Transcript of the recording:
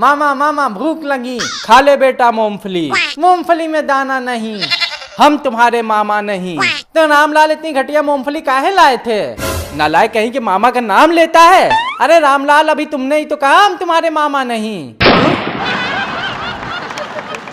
मामा मामा भूख लगी खा ले बेटा मूंगफली मूंगफली में दाना नहीं हम तुम्हारे मामा नहीं तो रामलाल इतनी घटिया मूंगफली काहे लाए थे लाए कहीं कि मामा का नाम लेता है अरे रामलाल अभी तुमने ही तो कहा हम तुम्हारे मामा नहीं